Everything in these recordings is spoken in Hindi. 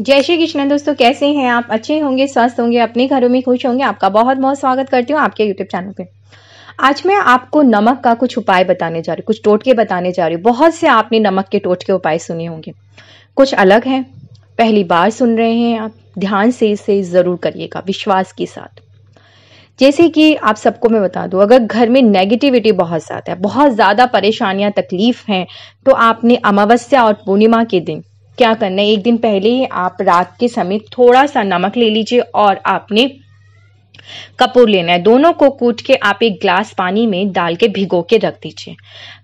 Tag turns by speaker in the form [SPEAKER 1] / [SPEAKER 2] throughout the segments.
[SPEAKER 1] जय श्री कृष्ण दोस्तों कैसे हैं आप अच्छे होंगे स्वस्थ होंगे अपने घरों में खुश होंगे आपका बहुत बहुत स्वागत करती हूँ आपके यूट्यूब चैनल पे आज मैं आपको नमक का कुछ उपाय बताने जा रही हूँ कुछ टोटके बताने जा रही हूँ बहुत से आपने नमक के टोटके उपाय सुने होंगे कुछ अलग हैं पहली बार सुन रहे हैं आप ध्यान से इसे ज़रूर करिएगा विश्वास के साथ जैसे कि आप सबको मैं बता दूं अगर घर में नेगेटिविटी बहुत ज़्यादा है बहुत ज़्यादा परेशानियां तकलीफ हैं तो आपने अमावस्या और पूर्णिमा के दिन क्या करना है एक दिन पहले ही आप रात के समय थोड़ा सा नमक ले लीजिए और आपने कपूर लेना है दोनों को कूट के आप एक ग्लास पानी में डाल के भिगो के रख दीजिए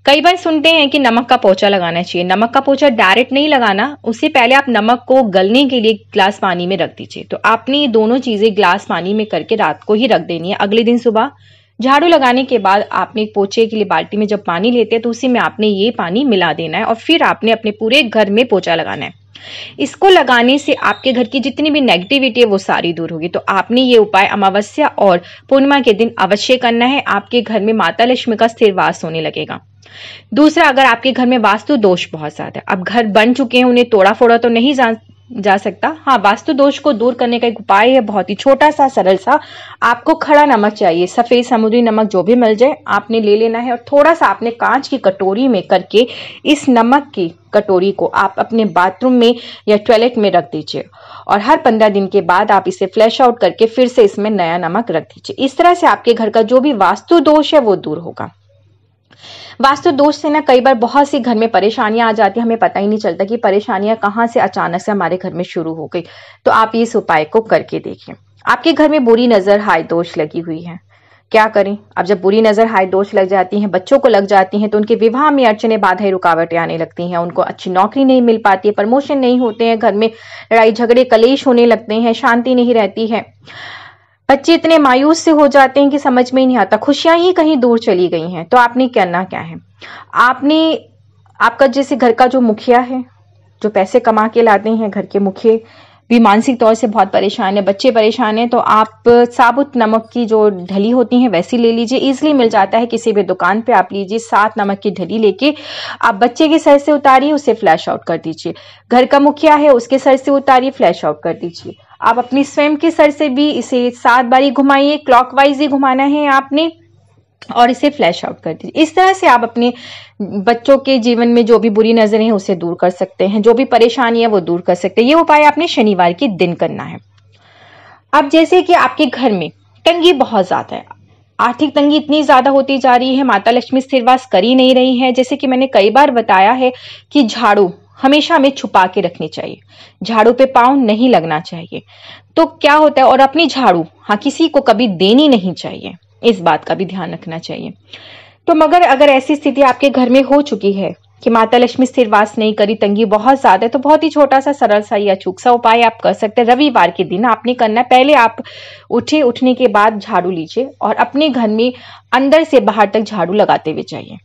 [SPEAKER 1] कई बार सुनते हैं कि नमक का पोचा लगाना चाहिए नमक का पोचा डायरेक्ट नहीं लगाना उससे पहले आप नमक को गलने के लिए ग्लास पानी में रख दीजिए तो आपने ये दोनों चीजें ग्लास पानी में करके रात को ही रख देनी है अगले दिन सुबह झाड़ू लगाने के बाद आपने पोछे के लिए बाल्टी में जब पानी लेते हैं तो उसी में आपने ये पानी मिला देना है और फिर आपने अपने पूरे घर में पोछा लगाना है इसको लगाने से आपके घर की जितनी भी नेगेटिविटी है वो सारी दूर होगी तो आपने ये उपाय अमावस्या और पूर्णिमा के दिन अवश्य करना है आपके घर में माता लक्ष्मी का स्थिर वास होने लगेगा दूसरा अगर आपके घर में वास्तु दोष बहुत ज्यादा है अब घर बन चुके हैं उन्हें तोड़ा फोड़ा तो नहीं जा सकता हाँ वास्तु दोष को दूर करने का एक उपाय है बहुत ही छोटा सा सरल सा आपको खड़ा नमक चाहिए सफेद समुद्री नमक जो भी मिल जाए आपने ले लेना है और थोड़ा सा आपने कांच की कटोरी में करके इस नमक की कटोरी को आप अपने बाथरूम में या टॉयलेट में रख दीजिए और हर पंद्रह दिन के बाद आप इसे फ्लैश आउट करके फिर से इसमें नया नमक रख दीजिए इस तरह से आपके घर का जो भी वास्तु दोष है वो दूर होगा वास्तु दोष से ना कई बार बहुत सी घर में परेशानियां आ जाती हमें पता ही नहीं चलता कि परेशानियां कहाँ से अचानक से हमारे घर में शुरू हो गई तो आप इस उपाय को करके देखें आपके घर में बुरी नजर हाय दोष लगी हुई है क्या करें अब जब बुरी नजर हाय दोष लग जाती है बच्चों को लग जाती है तो उनके विवाह में अड़चने बाधाएं रुकावटें आने लगती हैं उनको अच्छी नौकरी नहीं मिल पाती है प्रमोशन नहीं होते हैं घर में लड़ाई झगड़े कलेश होने लगते हैं शांति नहीं रहती है बच्चे इतने मायूस से हो जाते हैं कि समझ में ही नहीं आता खुशियां ही कहीं दूर चली गई हैं तो आपने करना क्या है आपने आपका जैसे घर का जो मुखिया है जो पैसे कमा के लाते हैं घर के मुखिया भी मानसिक तौर से बहुत परेशान है बच्चे परेशान हैं तो आप साबुत नमक की जो ढली होती है वैसी ले लीजिए इजिली मिल जाता है किसी भी दुकान पे आप लीजिए सात नमक की ढली लेके आप बच्चे के सर से उतारिए उसे फ्लैश आउट कर दीजिए घर का मुखिया है उसके सर से उतारिए फ्लैश आउट कर दीजिए आप अपनी स्वयं के सर से भी इसे सात बारी घुमाइए क्लॉकवाइज ही घुमाना है आपने और इसे फ्लैश आउट कर दीजिए इस तरह से आप अपने बच्चों के जीवन में जो भी बुरी नजरें हैं उसे दूर कर सकते हैं जो भी परेशानी है वो दूर कर सकते हैं ये उपाय आपने शनिवार के दिन करना है अब जैसे कि आपके घर में तंगी बहुत ज़्यादा है आर्थिक तंगी इतनी ज़्यादा होती जा रही है माता लक्ष्मी स्थिरवास कर ही नहीं रही है जैसे कि मैंने कई बार बताया है कि झाड़ू हमेशा हमें छुपा के रखनी चाहिए झाड़ू पे पाँव नहीं लगना चाहिए तो क्या होता है और अपनी झाड़ू हाँ किसी को कभी देनी नहीं चाहिए इस बात का भी ध्यान रखना चाहिए तो मगर अगर ऐसी स्थिति आपके घर में हो चुकी है कि माता लक्ष्मी स्थिरवास नहीं करी तंगी बहुत ज्यादा है तो बहुत ही छोटा सा सरल सा या अचूक सा उपाय आप कर सकते हैं रविवार के दिन आपने करना है पहले आप उठे उठने के बाद झाड़ू लीजिए और अपने घर में अंदर से बाहर तक झाड़ू लगाते हुए जाइए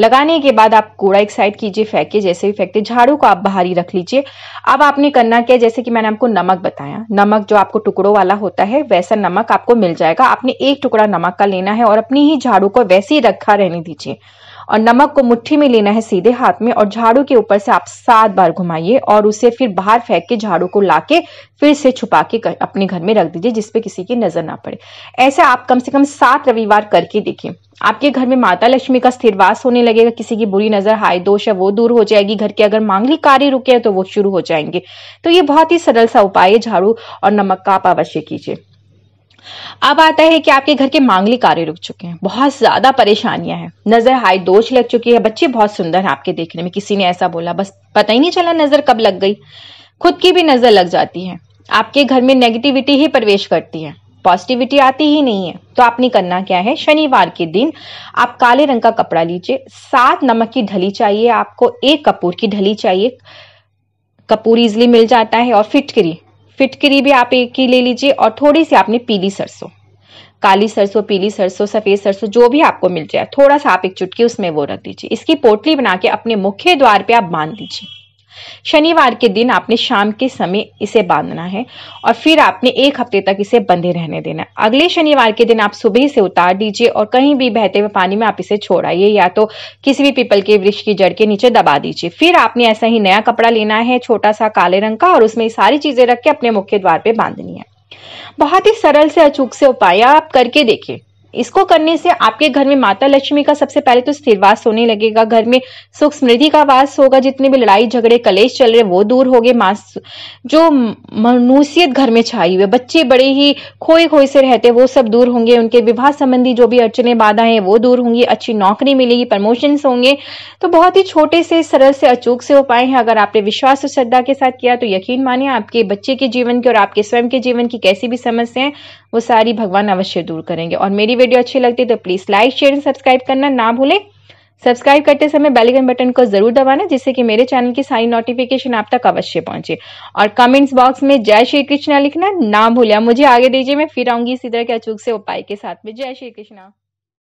[SPEAKER 1] लगाने के बाद आप कूड़ा एक साइड कीजिए फेंके जैसे भी फेंकते झाड़ू को आप बाहर ही रख लीजिए अब आपने करना क्या जैसे कि मैंने आपको नमक बताया नमक जो आपको टुकड़ों वाला होता है वैसा नमक आपको मिल जाएगा आपने एक टुकड़ा नमक का लेना है और अपनी ही झाड़ू को वैसे ही रखा रहने दीजिए और नमक को मुट्ठी में लेना है सीधे हाथ में और झाड़ू के ऊपर से आप सात बार घुमाइए और उसे फिर बाहर फेंक के झाड़ू को लाके फिर से छुपा के कर, अपने घर में रख दीजिए जिसपे किसी की नजर ना पड़े ऐसा आप कम से कम सात रविवार करके देखिए आपके घर में माता लक्ष्मी का स्थिर वास होने लगेगा किसी की बुरी नजर हाय दोष है वो दूर हो जाएगी घर के अगर मांगलिक कार्य रुके हैं तो वो शुरू हो जाएंगे तो ये बहुत ही सरल सा उपाय है झाड़ू और नमक का आप अवश्य कीजिए अब आता है कि आपके घर के मांगली कार्य रुक चुके हैं बहुत ज्यादा परेशानियां हैं नजर हाई दोष लग चुकी है बच्चे बहुत सुंदर हैं आपके देखने में किसी ने ऐसा बोला बस पता ही नहीं चला नजर कब लग गई खुद की भी नजर लग जाती है आपके घर में नेगेटिविटी ही प्रवेश करती है पॉजिटिविटी आती ही नहीं है तो आपने करना क्या है शनिवार के दिन आप काले रंग का कपड़ा लीजिए सात नमक की ढली चाहिए आपको एक कपूर की ढली चाहिए कपूर इजली मिल जाता है और फिटकरी फिटकरी भी आप एक ही ले लीजिए और थोड़ी सी आपने पीली सरसों काली सरसों पीली सरसों सफेद सरसों जो भी आपको मिल जाए थोड़ा सा आप एक चुटकी उसमें वो रख दीजिए इसकी पोटली बना के अपने मुख्य द्वार पे आप बांध दीजिए शनिवार के दिन आपने शाम के समय इसे बांधना है और फिर आपने एक हफ्ते तक इसे बंधे रहने देना अगले शनिवार के दिन आप सुबह से उतार दीजिए और कहीं भी बहते हुए पानी में आप इसे छोड़ आइए या तो किसी भी पीपल के वृक्ष की जड़ के नीचे दबा दीजिए फिर आपने ऐसा ही नया कपड़ा लेना है छोटा सा काले रंग का और उसमें सारी चीजें रख के अपने मुख्य द्वार पर बांधनी है बहुत ही सरल से अचूक से उपाय आप करके देखिए इसको करने से आपके घर में माता लक्ष्मी का सबसे पहले तो स्थिर वास होने लगेगा घर में सुख समृद्धि का वास होगा जितने भी लड़ाई झगड़े कलेश चल रहे वो दूर हो गए जो मनुष्यत घर में छाई हुई बच्चे बड़े ही खोए खोए से रहते वो सब दूर होंगे उनके विवाह संबंधी जो भी अड़चने बाधाएं हैं वो दूर होंगी अच्छी नौकरी मिलेगी प्रमोशन होंगे तो बहुत ही छोटे से सरल से अचूक से उपाय हैं अगर आपने विश्वास और श्रद्धा के साथ किया तो यकीन माने आपके बच्चे के जीवन की और आपके स्वयं के जीवन की कैसी भी समस्याएं वो सारी भगवान अवश्य दूर करेंगे और मेरी वीडियो अच्छी लगती है तो please like share and subscribe करना ना भूलें सब्सक्राइब करते समय बेलिकन बटन को जरूर दबाना जिससे कि मेरे चैनल की सारी नोटिफिकेशन आप तक अवश्य पहुंचे और कमेंट्स बॉक्स में जय श्री कृष्णा लिखना ना भूलिया मुझे आगे दीजिए मैं फिर आऊंगी इसी तरह के अचूक से उपाय के साथ में जय श्री कृष्णा